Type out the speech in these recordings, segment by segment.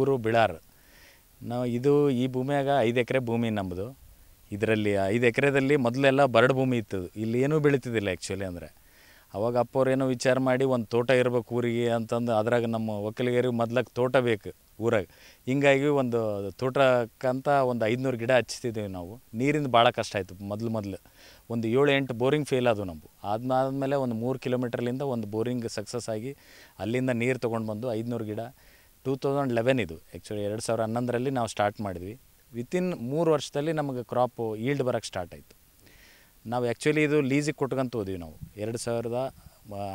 ಊರು ಬಿಳಾರ್ ನಾವು ಇದು ಈ ಭೂಮಿಯಾಗ ಐದು ಎಕರೆ ಭೂಮಿ ನಮ್ಮದು ಇದರಲ್ಲಿ ಐದು ಎಕರೆದಲ್ಲಿ ಮೊದಲೆಲ್ಲ ಬರಡು ಭೂಮಿ ಇತ್ತು ಇಲ್ಲಿ ಏನೂ ಬೆಳೀತಿದ್ದಿಲ್ಲ ಆ್ಯಕ್ಚುಲಿ ಅಂದರೆ ಅವಾಗ ಅಪ್ಪವ್ರೇನೋ ವಿಚಾರ ಮಾಡಿ ಒಂದು ತೋಟ ಇರಬೇಕು ಊರಿಗೆ ಅಂತಂದು ಅದ್ರಾಗ ನಮ್ಮ ಒಕ್ಕಲಿಗರಿಗೆ ಮೊದ್ಲಕ್ಕೆ ತೋಟ ಬೇಕು ಊರಾಗ ಹಿಂಗಾಗಿ ಒಂದು ತೋಟಕ್ಕಂತ ಒಂದು ಐದುನೂರು ಗಿಡ ಹಚ್ತಿದ್ದೀವಿ ನಾವು ನೀರಿಂದ ಭಾಳ ಕಷ್ಟ ಆಯಿತು ಮೊದಲು ಮೊದಲು ಒಂದು ಏಳು ಎಂಟು ಬೋರಿಂಗ್ ಫೇಲ್ ಆದವು ನಮ್ಮ ಅದಾದಮೇಲೆ ಒಂದು ಮೂರು ಕಿಲೋಮೀಟ್ರಲಿಂದ ಒಂದು ಬೋರಿಂಗ್ ಸಕ್ಸಸ್ ಆಗಿ ಅಲ್ಲಿಂದ ನೀರು ತೊಗೊಂಡು ಬಂದು ಐದುನೂರು ಗಿಡ ಟೂ ತೌಸಂಡ್ ಲೆವೆನ್ ಇದು ಆ್ಯಕ್ಚುಲಿ ಎರಡು ಸಾವಿರ ಹನ್ನೊಂದರಲ್ಲಿ ನಾವು ಸ್ಟಾರ್ಟ್ ಮಾಡಿದ್ವಿ ವಿತಿನ್ ಮೂರು ವರ್ಷದಲ್ಲಿ ನಮಗೆ ಕ್ರಾಪು ಈಲ್ಡ್ ಬರೋಕ್ಕೆ ಸ್ಟಾರ್ಟ್ ಆಯಿತು ನಾವು ಆ್ಯಕ್ಚುಲಿ ಇದು ಲೀಸಿಗೆ ಕೊಟ್ಕೊಂತ ಹೋದ್ವಿ ನಾವು ಎರಡು ಸಾವಿರದ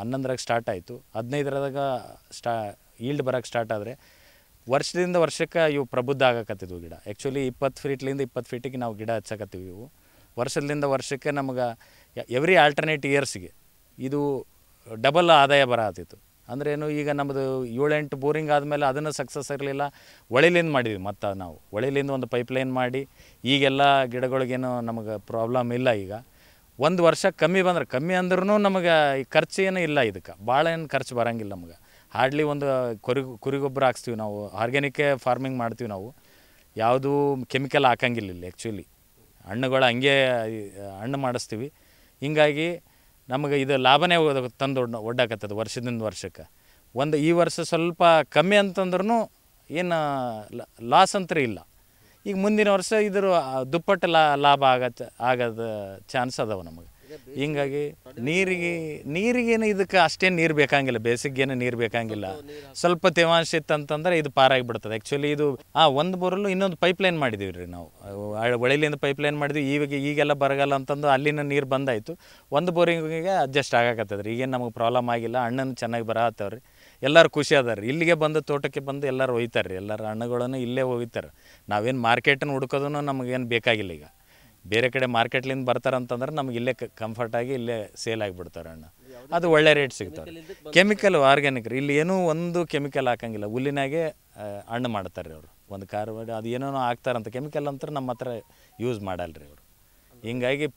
ಹನ್ನೊಂದರಾಗ ಸ್ಟಾರ್ಟ್ ಆಯಿತು ಹದಿನೈದರದಾಗ ಸ್ಟಾ ಈಲ್ಡ್ ಬರೋಕ್ಕೆ ಸ್ಟಾರ್ಟ್ ಆದರೆ ವರ್ಷದಿಂದ ವರ್ಷಕ್ಕೆ ಇವು ಪ್ರಬುದ್ಧ ಆಗಕತ್ತಿದ್ವು ಗಿಡ ಆ್ಯಕ್ಚುಲಿ ಇಪ್ಪತ್ತು ಫೀಟ್ಲಿಂದ ಇಪ್ಪತ್ತು ಫೀಟಿಗೆ ನಾವು ಗಿಡ ಹಚ್ಚಕತ್ತೀವಿ ಇವು ವರ್ಷದಿಂದ ವರ್ಷಕ್ಕೆ ನಮಗೆ ಎವ್ರಿ ಆಲ್ಟರ್ನೇಟ್ ಇಯರ್ಸ್ಗೆ ಇದು ಡಬಲ್ ಆದಾಯ ಬರ ಆತಿತ್ತು ಅಂದ್ರೇನು ಈಗ ನಮ್ಮದು ಏಳೆಂಟು ಬೋರಿಂಗ್ ಆದಮೇಲೆ ಅದನ್ನು ಸಕ್ಸಸ್ ಇರಲಿಲ್ಲ ಹೊಳೆಲಿಂದ ಮಾಡಿದ್ವಿ ಮತ್ತು ನಾವು ಹೊಳೆಲಿಂದ ಒಂದು ಪೈಪ್ಲೈನ್ ಮಾಡಿ ಈಗೆಲ್ಲ ಗಿಡಗಳಿಗೇನು ನಮಗೆ ಪ್ರಾಬ್ಲಮ್ ಇಲ್ಲ ಈಗ ಒಂದು ವರ್ಷ ಕಮ್ಮಿ ಬಂದ್ರೆ ಕಮ್ಮಿ ಅಂದ್ರೂ ನಮಗೆ ಈ ಖರ್ಚು ಇಲ್ಲ ಇದಕ್ಕೆ ಭಾಳ ಏನು ಖರ್ಚು ಬರೋಂಗಿಲ್ಲ ನಮಗೆ ಹಾರ್ಡ್ಲಿ ಒಂದು ಕುರಿ ಕುರಿ ಗೊಬ್ಬರ ಹಾಕ್ಸ್ತೀವಿ ನಾವು ಆರ್ಗ್ಯಾನಿಕ್ಕೇ ಫಾರ್ಮಿಂಗ್ ಮಾಡ್ತೀವಿ ನಾವು ಯಾವುದೂ ಕೆಮಿಕಲ್ ಹಾಕಂಗಿಲ್ಲ ಇಲ್ಲಿ ಆ್ಯಕ್ಚುಲಿ ಹಣ್ಣುಗಳು ಹಂಗೆ ಹಣ್ಣು ಮಾಡಿಸ್ತೀವಿ ಹೀಗಾಗಿ ನಮಗೆ ಇದು ಲಾಭನೇ ತಂದು ಒಡ್ಡಾಕತ್ತದ ವರ್ಷದಿಂದ ವರ್ಷಕ್ಕೆ ಒಂದು ಈ ವರ್ಷ ಸ್ವಲ್ಪ ಕಮ್ಮಿ ಅಂತಂದ್ರೂ ಏನು ಲಾಸ್ ಅಂತರ ಇಲ್ಲ ಈಗ ಮುಂದಿನ ವರ್ಷ ಇದ್ರ ದುಪ್ಪಟ್ಟು ಲಾಭ ಆಗತ್ತೆ ಆಗೋದು ಚಾನ್ಸ್ ಅದಾವೆ ನಮಗೆ ಹಿಂಗಾಗಿ ನೀರಿಗೆ ನೀರಿಗೇನು ಇದಕ್ಕೆ ಅಷ್ಟೇನು ನೀರು ಬೇಕಾಗಿಲ್ಲ ಏನು ನೀರು ಬೇಕಾಗಿಲ್ಲ ಸ್ವಲ್ಪ ತೇವಾಂಶ ಅಂತಂದ್ರೆ ಇದು ಪಾರಾಗಿಬಿಡ್ತದೆ ಆ್ಯಕ್ಚುಲಿ ಇದು ಆ ಒಂದು ಬೋರಲ್ಲೂ ಇನ್ನೊಂದು ಪೈಪ್ಲೈನ್ ಮಾಡಿದೀವಿ ರೀ ನಾವು ಪೈಪ್ ಪೈಪ್ಲೈನ್ ಮಾಡಿದ್ವಿ ಈಗ ಈಗೆಲ್ಲ ಬರಗಾಲ ಅಂತಂದು ಅಲ್ಲಿನ ನೀರು ಬಂದಾಯಿತು ಒಂದು ಬೋರಿಂಗಿಗೆ ಅಡ್ಜಸ್ಟ್ ಆಗಾಕತ್ತದ ರೀ ಈಗೇನು ನಮಗೆ ಪ್ರಾಬ್ಲಮ್ ಆಗಿಲ್ಲ ಹಣ್ಣನ್ನು ಚೆನ್ನಾಗಿ ರೀ ಎಲ್ಲರೂ ಖುಷಿ ಅದಾರ ರೀ ಇಲ್ಲಿಗೆ ಬಂದು ತೋಟಕ್ಕೆ ಬಂದು ಎಲ್ಲರೂ ಒಯ್ತಾರೆ ರೀ ಎಲ್ಲರೂ ಹಣ್ಣುಗಳನ್ನು ಇಲ್ಲೇ ಒಯ್ತಾರೆ ನಾವೇನು ಮಾರ್ಕೆಟನ್ನು ಹುಡ್ಕೋದನ್ನು ನಮಗೇನು ಬೇಕಾಗಿಲ್ಲ ಈಗ ಬೇರೆ ಕಡೆ ಮಾರ್ಕೆಟ್ಲಿಂದ ಅಂತಂದ್ರೆ ನಮ್ಗೆ ಇಲ್ಲೇ ಕಂಫರ್ಟಾಗಿ ಇಲ್ಲೇ ಸೇಲ್ ಆಗಿಬಿಡ್ತಾರೆ ಅಣ್ಣ ಅದು ಒಳ್ಳೆ ರೇಟ್ ಸಿಗ್ತಾರೆ ಕೆಮಿಕಲ್ ಆರ್ಗ್ಯಾನಿಕ್ ರೀ ಇಲ್ಲಿ ಏನೂ ಒಂದು ಕೆಮಿಕಲ್ ಹಾಕಂಗಿಲ್ಲ ಹುಲ್ಲಿನಾಗೆ ಹಣ್ಣು ಮಾಡ್ತಾರೆ ರೀ ಅವರು ಒಂದು ಕಾರ್ ಅದು ಏನೇನೋ ಹಾಕ್ತಾರಂತ ಕೆಮಿಕಲ್ ಅಂತ ನಮ್ಮ ಹತ್ರ ಯೂಸ್ ಮಾಡಲ್ಲ ರೀ ಅವರು ಹಿಂಗಾಗಿ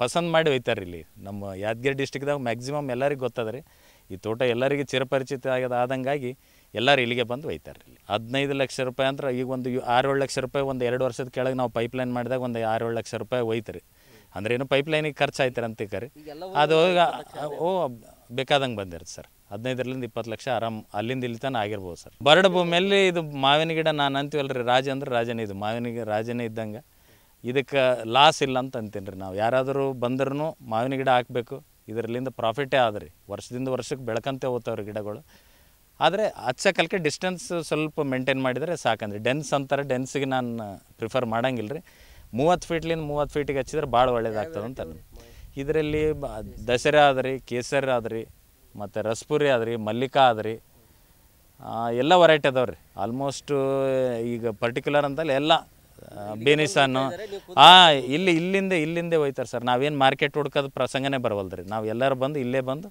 ಪಸಂದ್ ಮಾಡಿ ಒಯ್ತಾರೆ ಇಲ್ಲಿ ನಮ್ಮ ಯಾದಗಿರಿ ಡಿಸ್ಟಿಕ್ದಾಗ ಮ್ಯಾಕ್ಸಿಮಮ್ ಎಲ್ಲರಿಗೂ ಗೊತ್ತದ ರೀ ಈ ತೋಟ ಎಲ್ಲರಿಗೂ ಚಿರಪರಿಚಿತ ಆಗದ ಆದಂಗಾಗಿ ಎಲ್ಲರೂ ಇಲ್ಲಿಗೆ ಬಂದು ಒಯ್ತಾರೆ ಇಲ್ಲಿ ಹದಿನೈದು ಲಕ್ಷ ರೂಪಾಯಿ ಅಂದ್ರೆ ಈಗ ಒಂದು ಆರೇಳು ಲಕ್ಷ ರೂಪಾಯಿ ಒಂದು ಎರಡು ವರ್ಷದ ಕೆಳಗೆ ನಾವು ಪೈಪ್ಲೈನ್ ಮಾಡಿದಾಗ ಒಂದು ಆರೇಳು ಲಕ್ಷ ರೂಪಾಯಿ ಹೋಯ್ತು ಅಂದ್ರೆ ಏನು ಪೈಪ್ಲೈನಿಗೆ ಖರ್ಚು ಅಂತ ಕರಿ ಅದು ಓ ಬೇಕಾದಂಗೆ ಬಂದಿರುತ್ತೆ ಸರ್ ಹದಿನೈದರಿಂದ ಇಪ್ಪತ್ತು ಲಕ್ಷ ಆರಾಮ್ ಅಲ್ಲಿಂದ ಇಲ್ಲಿ ತಾನೆ ಆಗಿರ್ಬೋದು ಸರ್ ಬರಡ ಭೂಮಿಯಲ್ಲಿ ಇದು ಮಾವಿನ ಗಿಡ ನಾನು ಅಂತೀವಲ್ಲ ರೀ ರಾಜ ಅಂದ್ರೆ ರಾಜನೇ ಇದು ಮಾವಿನ ರಾಜನೇ ಇದ್ದಂಗೆ ಇದಕ್ಕೆ ಲಾಸ್ ಇಲ್ಲ ಅಂತ ಅಂತೀನಿ ರೀ ನಾವು ಯಾರಾದರೂ ಬಂದ್ರೂ ಮಾವಿನ ಗಿಡ ಹಾಕಬೇಕು ಇದರಲ್ಲಿಂದ ಪ್ರಾಫಿಟೇ ಆದ್ರಿ ವರ್ಷದಿಂದ ವರ್ಷಕ್ಕೆ ಬೆಳಕಂತೆ ಹೋಗ್ತಾವ್ರಿ ಗಿಡಗಳು ಆದರೆ ಹಚ್ಚ ಕಲಿಕೆ ಡಿಸ್ಟೆನ್ಸ್ ಸ್ವಲ್ಪ ಮೇಂಟೈನ್ ಮಾಡಿದರೆ ಸಾಕಂದ್ರೆ ಡೆನ್ಸ್ ಅಂತಾರೆ ಡೆನ್ಸಿಗೆ ನಾನು ಪ್ರಿಫರ್ ಮಾಡಂಗಿಲ್ಲ ರೀ ಮೂವತ್ತು ಫೀಟ್ಲಿಂದ ಮೂವತ್ತು ಫೀಟಿಗೆ ಹಚ್ಚಿದ್ರೆ ಭಾಳ ಒಳ್ಳೇದಾಗ್ತದೆ ಅಂತ ಇದರಲ್ಲಿ ದಸರಾ ಆದ್ರಿ ಕೇಸರಿ ಆದ್ರಿ ಮತ್ತು ರಸ್ಪುರಿ ಆದ್ರಿ ಮಲ್ಲಿಕಾ ಆದ್ರಿ ಎಲ್ಲ ವೆರೈಟಿ ಅದಾವೆ ರೀ ಆಲ್ಮೋಸ್ಟು ಈಗ ಪರ್ಟಿಕ್ಯುಲರ್ ಅಂತಲ್ಲ ಎಲ್ಲ ಬೇನಿಸನ್ನು ಹಾಂ ಇಲ್ಲಿ ಇಲ್ಲಿಂದ ಇಲ್ಲಿಂದೆ ಹೋಯ್ತಾರೆ ಸರ್ ನಾವೇನು ಮಾರ್ಕೆಟ್ ಹುಡ್ಕೋದು ಪ್ರಸಂಗನೇ ಬರವಲ್ದ್ರಿ ನಾವು ಎಲ್ಲರೂ ಬಂದು ಇಲ್ಲೇ ಬಂದು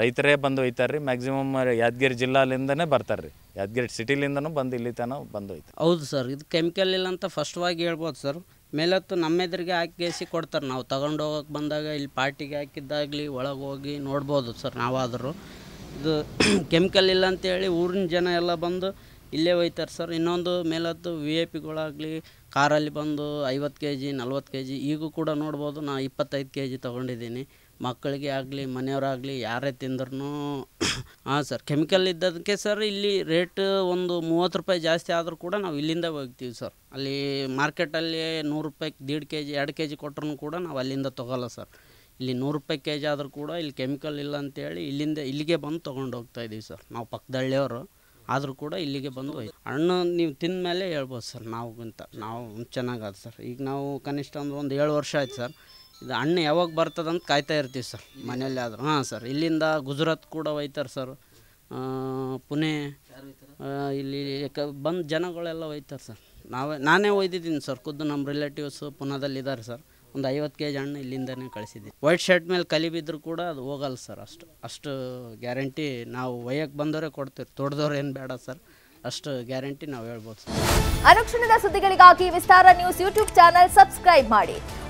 ರೈತರೇ ಬಂದು ಒಯ್ತಾರೆ ರೀ ಮ್ಯಾಕ್ಸಿಮಮ್ ಯಾದಗಿರಿ ಜಿಲ್ಲಾಲಿಂದನೇ ಬರ್ತಾರೆ ರೀ ಯಾದಗಿರಿ ಸಿಟಿಲಿಂದನೂ ಬಂದು ಇಲ್ಲಿ ತನಕ ಬಂದು ಹೋಯ್ತು ಹೌದು ಸರ್ ಇದು ಕೆಮಿಕಲ್ ಇಲ್ಲ ಅಂತ ಫಸ್ಟ್ವಾಗಿ ಹೇಳ್ಬೋದು ಸರ್ ಮೇಲತ್ತು ಎದುರಿಗೆ ಹಾಕಿ ಕೊಡ್ತಾರೆ ನಾವು ಹೋಗೋಕೆ ಬಂದಾಗ ಇಲ್ಲಿ ಪಾರ್ಟಿಗೆ ಹಾಕಿದ್ದಾಗಲಿ ಒಳಗೆ ಹೋಗಿ ನೋಡ್ಬೋದು ಸರ್ ನಾವಾದರೂ ಇದು ಕೆಮಿಕಲ್ ಇಲ್ಲ ಅಂತೇಳಿ ಊರಿನ ಜನ ಎಲ್ಲ ಬಂದು ಇಲ್ಲೇ ಒಯ್ತಾರೆ ಸರ್ ಇನ್ನೊಂದು ಮೇಲತ್ತು ವಿ ಎ ಪಿಗಳಾಗಲಿ ಕಾರಲ್ಲಿ ಬಂದು ಐವತ್ತು ಕೆ ಜಿ ನಲ್ವತ್ತು ಕೆ ಜಿ ಈಗೂ ಕೂಡ ನೋಡ್ಬೋದು ನಾ ಇಪ್ಪತ್ತೈದು ಕೆ ಜಿ ತೊಗೊಂಡಿದ್ದೀನಿ ಮಕ್ಕಳಿಗೆ ಆಗಲಿ ಮನೆಯವರಾಗಲಿ ಯಾರೇ ತಿಂದ್ರೂ ಹಾಂ ಸರ್ ಕೆಮಿಕಲ್ ಇದ್ದದಕ್ಕೆ ಸರ್ ಇಲ್ಲಿ ರೇಟ್ ಒಂದು ಮೂವತ್ತು ರೂಪಾಯಿ ಜಾಸ್ತಿ ಆದರೂ ಕೂಡ ನಾವು ಇಲ್ಲಿಂದ ಹೋಗ್ತೀವಿ ಸರ್ ಅಲ್ಲಿ ಮಾರ್ಕೆಟಲ್ಲಿ ನೂರು ರೂಪಾಯಿ ದೇಡ್ ಕೆ ಜಿ ಎರಡು ಕೆ ಜಿ ಕೊಟ್ಟರು ಕೂಡ ನಾವು ಅಲ್ಲಿಂದ ತೊಗೊಲ್ಲ ಸರ್ ಇಲ್ಲಿ ನೂರು ರೂಪಾಯಿ ಕೆ ಜಿ ಆದರೂ ಕೂಡ ಇಲ್ಲಿ ಕೆಮಿಕಲ್ ಇಲ್ಲ ಅಂತೇಳಿ ಇಲ್ಲಿಂದ ಇಲ್ಲಿಗೆ ಬಂದು ತೊಗೊಂಡು ಹೋಗ್ತಾ ಇದ್ದೀವಿ ಸರ್ ನಾವು ಪಕ್ಕದಳ್ಳಿಯವರು ಆದರೂ ಕೂಡ ಇಲ್ಲಿಗೆ ಬಂದು ಹೋಯ್ತು ಹಣ್ಣು ನೀವು ತಿಂದ ಮೇಲೆ ಹೇಳ್ಬೋದು ಸರ್ ನಾವು ಅಂತ ನಾವು ಚೆನ್ನಾಗದ ಸರ್ ಈಗ ನಾವು ಕನಿಷ್ಠ ಒಂದು ಒಂದು ಏಳು ವರ್ಷ ಆಯ್ತು ಸರ್ ಇದು ಹಣ್ಣು ಯಾವಾಗ ಅಂತ ಕಾಯ್ತಾ ಇರ್ತೀವಿ ಸರ್ ಮನೆಯಲ್ಲಿ ಆದರೂ ಹಾಂ ಸರ್ ಇಲ್ಲಿಂದ ಗುಜರಾತ್ ಕೂಡ ಒಯ್ತಾರೆ ಸರ್ ಪುಣೆ ಇಲ್ಲಿ ಬಂದು ಜನಗಳೆಲ್ಲ ಒಯ್ತಾರೆ ಸರ್ ನಾವೇ ನಾನೇ ಒಯ್ದಿದ್ದೀನಿ ಸರ್ ಖುದ್ದು ನಮ್ಮ ರಿಲೇಟಿವ್ಸು ಪುನಾದಲ್ಲಿ ಇದ್ದಾರೆ ಸರ್ ಒಂದು ಐವತ್ತು ಕೆ ಜಿ ಹಣ್ಣು ಇಲ್ಲಿಂದನೇ ಕಳಿಸಿದ್ದೀನಿ ವೈಟ್ ಶರ್ಟ್ ಮೇಲೆ ಕಲಿ ಕೂಡ ಅದು ಹೋಗಲ್ಲ ಸರ್ ಅಷ್ಟು ಅಷ್ಟು ಗ್ಯಾರಂಟಿ ನಾವು ವಯಕ್ಕೆ ಬಂದವರೇ ಕೊಡ್ತೀವಿ ತೊಡ್ದವ್ರು ಏನು ಬೇಡ ಸರ್ ಅಷ್ಟು ಗ್ಯಾರಂಟಿ ನಾವು ಹೇಳ್ಬೋದು ಸರ್ ಅನುಕ್ಷಣದ ಸುದ್ದಿಗಳಿಗಾಗಿ Vistara news YouTube channel subscribe ಮಾಡಿ